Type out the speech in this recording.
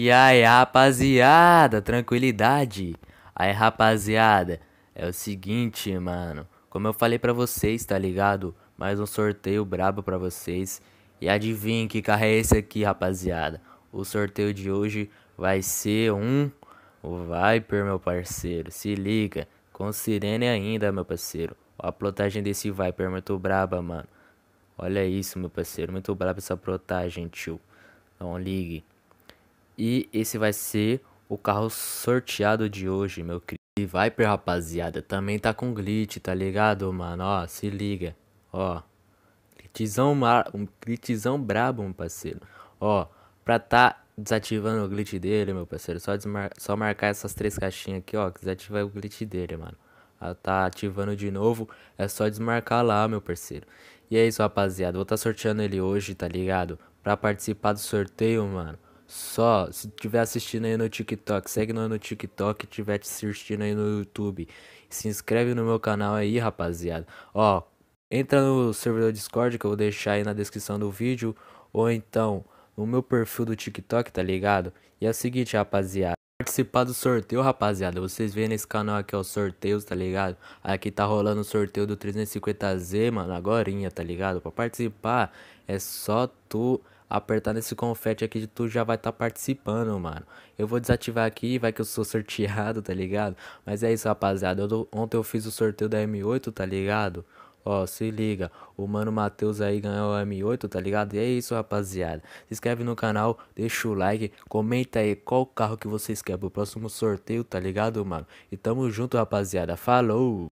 E aí, rapaziada, tranquilidade? Aí, rapaziada, é o seguinte, mano. Como eu falei para vocês, tá ligado? Mais um sorteio brabo para vocês. E adivinha que carro é esse aqui, rapaziada? O sorteio de hoje vai ser um o Viper, meu parceiro. Se liga, com sirene ainda, meu parceiro. A plotagem desse Viper é muito braba, mano. Olha isso, meu parceiro. Muito braba essa plotagem, tio. Não ligue. E esse vai ser o carro sorteado de hoje, meu querido. E vai rapaziada, também tá com glitch, tá ligado, mano? Ó, se liga, ó. Glitchzão, mar... um glitchzão brabo, meu parceiro. Ó, pra tá desativando o glitch dele, meu parceiro, só, desmar... só marcar essas três caixinhas aqui, ó, que desativa o glitch dele, mano. Ela tá ativando de novo, é só desmarcar lá, meu parceiro. E é isso, rapaziada, vou tá sorteando ele hoje, tá ligado? Pra participar do sorteio, mano só se tiver assistindo aí no TikTok, segue no no TikTok, tiver te assistindo aí no YouTube. Se inscreve no meu canal aí, rapaziada. Ó, entra no servidor Discord que eu vou deixar aí na descrição do vídeo ou então no meu perfil do TikTok, tá ligado? E é o seguinte, rapaziada, participar do sorteio, rapaziada. Vocês veem nesse canal aqui, ó, sorteios, tá ligado? Aqui tá rolando o sorteio do 350Z, mano, agorinha, tá ligado? Pra participar é só tu apertar nesse confete aqui, tu já vai estar tá participando, mano. Eu vou desativar aqui, vai que eu sou sorteado, tá ligado? Mas é isso, rapaziada. Eu, ontem eu fiz o sorteio da M8, tá ligado? Ó, se liga, o mano Matheus aí ganhou a M8, tá ligado? E é isso, rapaziada. Se inscreve no canal, deixa o like, comenta aí qual carro que vocês querem pro próximo sorteio, tá ligado, mano? E tamo junto, rapaziada. Falou!